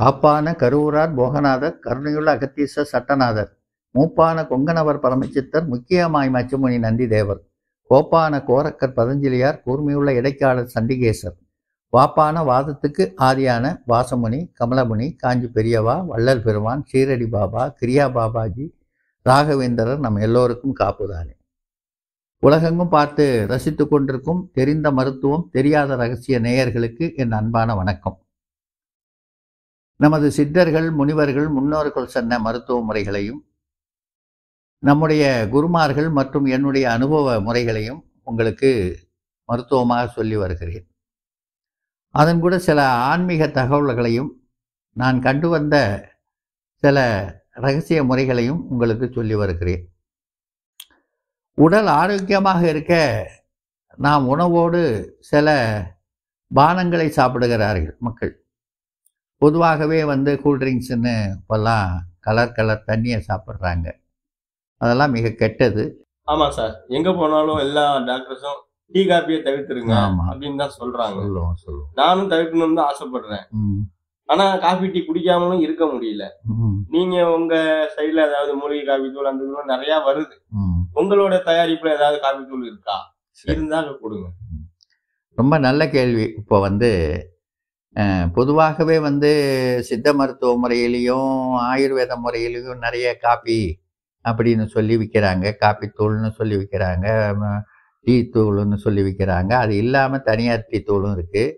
காப்பான கருவூரார் போகநாதர் கருணையுள்ள அகத்தீஸ்வர் சட்டநாதர் மூப்பான கொங்கனவர் பரமச்சித்தர் முக்கியமாய் மச்சுமுனி நந்தி தேவர் கோப்பான கோரக்கர் பதஞ்சலியார் கூர்மையுள்ள இடைக்காலர் சண்டிகேசர் வாப்பான வாதத்துக்கு ஆதியான வாசமுனி கமலமுனி காஞ்சி பெரியவா வள்ளல் பெருமான் சீரடி பாபா கிரியா பாபாஜி ராகவேந்தரர் நம் எல்லோருக்கும் காப்புதானே உலகெங்கும் பார்த்து ரசித்து கொண்டிருக்கும் தெரிந்த மருத்துவம் தெரியாத ரகசிய நேயர்களுக்கு என் அன்பான வணக்கம் நமது சித்தர்கள் முனிவர்கள் முன்னோர்கள் சொன்ன மருத்துவ முறைகளையும் நம்முடைய குருமார்கள் மற்றும் என்னுடைய அனுபவ முறைகளையும் உங்களுக்கு மருத்துவமாக சொல்லி வருகிறேன் அதன் கூட சில ஆன்மீக தகவல்களையும் நான் கண்டு வந்த சில ரகசிய முறைகளையும் உங்களுக்கு சொல்லி வருகிறேன் உடல் ஆரோக்கியமாக இருக்க நாம் உணவோடு சில பானங்களை சாப்பிடுகிறார்கள் மக்கள் பொதுவாகவே வந்து கூல்ட்ரிங்க்ஸுன்னு இப்போல்லாம் கலர் கலர் தண்ணியை சாப்பிட்றாங்க அதெல்லாம் மிக கெட்டது ஆமாம் சார் எங்கே போனாலும் எல்லா டாக்டர்ஸும் டீ காப்பியை தவிர்த்துருங்க அப்படின்னு தான் சொல்கிறாங்க சொல்லுவோம் சொல்லுவோம் நானும் தவிர்க்கணும்னு தான் ஆசைப்படுறேன் ஆனால் காஃபி டீ குடிக்காமலும் இருக்க முடியல நீங்கள் உங்கள் சைடில் ஏதாவது மூலிகை காஃபி தூள் அந்த தூள் நிறையா வருது உங்களோட தயாரிப்பில் ஏதாவது காஃபி தூள் இருக்கா இருந்தாலும் கொடுங்க ரொம்ப நல்ல கேள்வி இப்போ வந்து பொதுவாகவே வந்து சித்த மருத்துவ முறையிலையும் ஆயுர்வேத முறையிலையும் நிறைய காப்பி அப்படின்னு சொல்லி விற்கிறாங்க காப்பி தூள்னு சொல்லி விற்கிறாங்க டீ தூள்னு சொல்லி விற்கிறாங்க அது இல்லாமல் தனியார் டீ தூளும் இருக்குது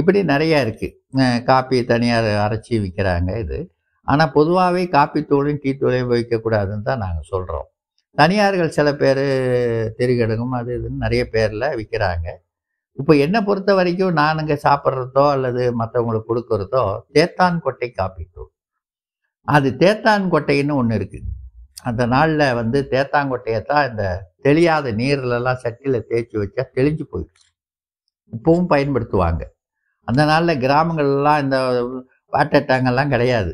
இப்படி நிறையா இருக்குது காப்பி தனியார் அரைச்சி விற்கிறாங்க இது ஆனால் பொதுவாகவே காப்பி தூளையும் டீ தூளையும் விற்கக்கூடாதுன்னு தான் நாங்கள் சொல்கிறோம் தனியார்கள் சில பேர் திருகடுக்கும் அது இதுன்னு நிறைய பேரில் விற்கிறாங்க இப்போ என்னை பொறுத்த வரைக்கும் நான் இங்கே சாப்பிட்றதோ அல்லது மற்றவங்களுக்கு கொடுக்கறதோ தேத்தான் கொட்டை காப்பி அது தேத்தான் கொட்டைன்னு ஒன்று இருக்குது அந்த நாளில் வந்து தேத்தாங்கொட்டையை தான் இந்த தெளியாத நீர்லலாம் சட்டியில் தேய்ச்சி வச்சா தெளிஞ்சு போயிடும் இப்பவும் பயன்படுத்துவாங்க அந்த நாளில் கிராமங்கள்லாம் இந்த வாட்டர் டேங்கெல்லாம் கிடையாது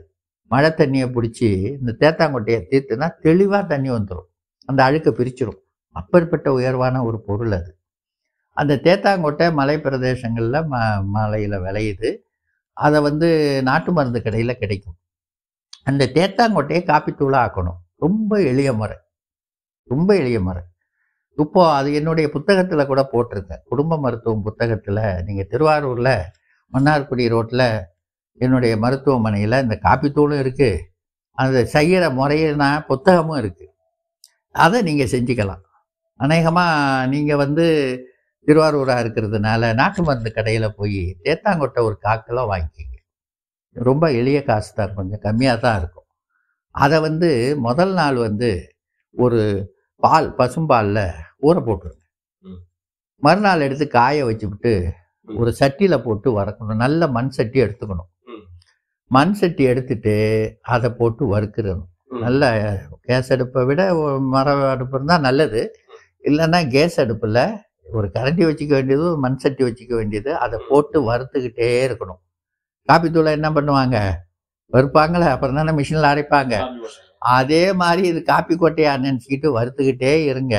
மழை தண்ணியை பிடிச்சி இந்த தேத்தாங்கொட்டையை தீர்த்துனா தெளிவாக தண்ணி வந்துடும் அந்த அழுக்கை பிரிச்சிடும் அப்பேற்பட்ட உயர்வான ஒரு பொருள் அது அந்த தேத்தாங்கொட்டை மலை பிரதேசங்களில் ம மலையில் விளையுது அதை வந்து நாட்டு மருந்து கடையில் கிடைக்கும் அந்த தேத்தாங்கொட்டையை காப்பித்தூளாக ஆக்கணும் ரொம்ப எளிய முறை ரொம்ப எளிய முறை இப்போது அது என்னுடைய புத்தகத்தில் கூட போட்டிருக்கேன் குடும்ப மருத்துவம் புத்தகத்தில் நீங்கள் திருவாரூரில் மன்னார்குடி ரோட்டில் என்னுடைய மருத்துவமனையில் இந்த காப்பித்தூளும் இருக்குது அந்த செய்கிற முறையினா புத்தகமும் இருக்குது அதை நீங்கள் செஞ்சுக்கலாம் அநேகமாக நீங்கள் வந்து திருவாரூராக இருக்கிறதுனால நாட்டு மருந்து கடையில் போய் தேத்தாங்கொட்டை ஒரு காக்கெல்லாம் வாங்கிக்கிங்க ரொம்ப எளிய காசு தான் கொஞ்சம் கம்மியாக தான் இருக்கும் அதை வந்து முதல் நாள் வந்து ஒரு பால் பசும்பாலில் ஊற போட்டுருங்க மறுநாள் எடுத்து காய வச்சுவிட்டு ஒரு சட்டியில் போட்டு வறுக்கணும் நல்ல மண் சட்டி எடுத்துக்கணும் மண் சட்டி எடுத்துட்டு அதை போட்டு வறுக்கிறணும் நல்ல கேஸ் அடுப்பை விட மர அடுப்பு இருந்தால் நல்லது இல்லைன்னா கேஸ் அடுப்பில் ஒரு கரண்டி வச்சுக்க வேண்டியது ஒரு மண் சட்டி வச்சுக்க வேண்டியது அதை போட்டு வறுத்துக்கிட்டே இருக்கணும் காப்பித்தூளை என்ன பண்ணுவாங்க வறுப்பாங்களே அப்புறம் தானே மிஷினில் அரைப்பாங்க அதே மாதிரி இது காப்பி கொட்டையா நினச்சிக்கிட்டு வறுத்துக்கிட்டே இருங்க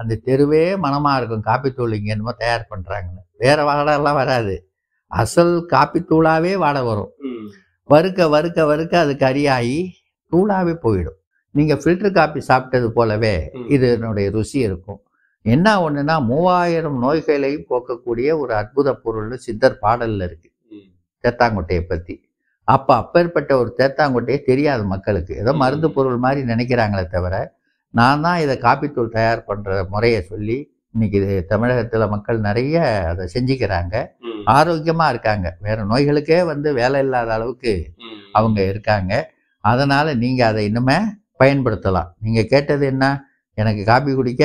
அந்த தெருவே மனமாக இருக்கும் காப்பித்தூள் இங்கே என்னமோ தயார் பண்ணுறாங்கன்னு வேறு வாடெல்லாம் வராது அசல் காப்பித்தூளாகவே வாடை வரும் வறுக்க வறுக்க வறுக்க அது கறியாகி தூளாகவே போயிடும் நீங்கள் ஃபில்டர் காப்பி சாப்பிட்டது போலவே இதனுடைய ருசி இருக்கும் என்ன ஒண்ணுன்னா மூவாயிரம் நோய்களையும் போக்கக்கூடிய ஒரு அற்புத பொருள்னு சித்தர் பாடலில் இருக்குது தேத்தாங்கொட்டையை பற்றி அப்போ அப்பேற்பட்ட ஒரு தேத்தாங்கொட்டையை தெரியாது மக்களுக்கு ஏதோ மருந்து பொருள் மாதிரி நினைக்கிறாங்களே தவிர நான் தான் இதை காப்பித்தூள் தயார் பண்ணுற முறையை சொல்லி இன்னைக்கு இது தமிழகத்தில் மக்கள் நிறைய அதை செஞ்சுக்கிறாங்க ஆரோக்கியமாக இருக்காங்க வேற நோய்களுக்கே வந்து வேலை இல்லாத அளவுக்கு அவங்க இருக்காங்க அதனால் நீங்கள் அதை இன்னுமே பயன்படுத்தலாம் நீங்கள் கேட்டது என்ன எனக்கு காப்பி குடிக்க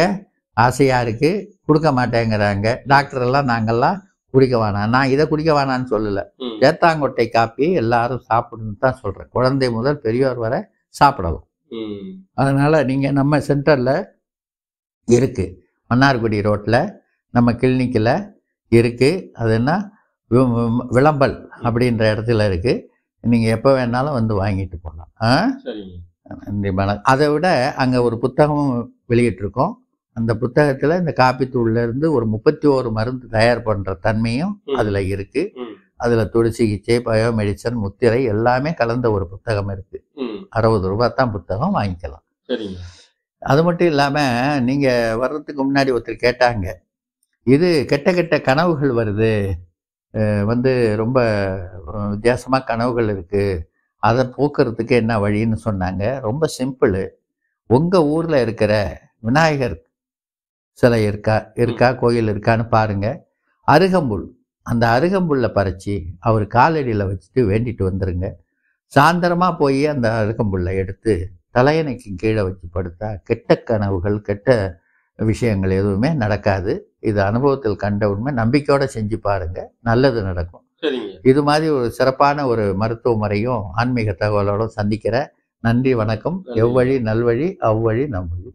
ஆசையாக இருக்குது கொடுக்க மாட்டேங்கிறாங்க டாக்டரெல்லாம் நாங்கள்லாம் குடிக்க வேணாம் நான் இதை குடிக்க வேணான்னு சொல்லலை ஏத்தாங்கொட்டை காப்பி எல்லாரும் சாப்பிடுன்னு தான் சொல்கிறேன் குழந்தை முதல் பெரியோர் வரை சாப்பிடலாம் அதனால் நீங்கள் நம்ம சென்டரில் இருக்குது மன்னார்குடி ரோட்டில் நம்ம கிளினிக்கில் இருக்குது அது என்ன விளம்பல் அப்படின்ற இடத்துல இருக்குது நீங்கள் எப்போ வேணாலும் வந்து வாங்கிட்டு போகலாம் ஆ அதை விட அங்கே ஒரு புத்தகமும் வெளியிட்டிருக்கோம் அந்த புத்தகத்தில் இந்த காப்பித்தூள்லேருந்து ஒரு முப்பத்தி ஓரு மருந்து தயார் பண்ணுற தன்மையும் அதில் இருக்குது அதில் துடி சிகிச்சை பயோமெடிசன் முத்திரை எல்லாமே கலந்த ஒரு புத்தகம் இருக்குது அறுபது ரூபா தான் புத்தகம் வாங்கிக்கலாம் அது மட்டும் இல்லாமல் நீங்கள் வர்றதுக்கு முன்னாடி ஒருத்தர் கேட்டாங்க இது கெட்ட கெட்ட கனவுகள் வருது வந்து ரொம்ப வித்தியாசமாக கனவுகள் இருக்குது அதை போக்குறதுக்கு என்ன வழின்னு சொன்னாங்க ரொம்ப சிம்பிள் உங்கள் ஊரில் இருக்கிற விநாயகர் சிலை இருக்கா இருக்கா கோயில் இருக்கான்னு பாருங்க அருகம்புல் அந்த அருகம்புல்ல பறித்து அவர் காலடியில் வச்சுட்டு வேண்டிட்டு வந்துடுங்க சாயந்தரமா போய் அந்த அருகம்புல்லை எடுத்து தலையணைக்கு கீழே வச்சு படுத்தா கெட்ட கனவுகள் கெட்ட விஷயங்கள் எதுவுமே நடக்காது இது அனுபவத்தில் கண்ட உண்மை நம்பிக்கையோடு செஞ்சு பாருங்க நல்லது நடக்கும் இது மாதிரி ஒரு சிறப்பான ஒரு மருத்துவ முறையும் ஆன்மீக தகவலோட சந்திக்கிற நன்றி வணக்கம் எவ்வழி நல்வழி அவ்வழி நல்வழி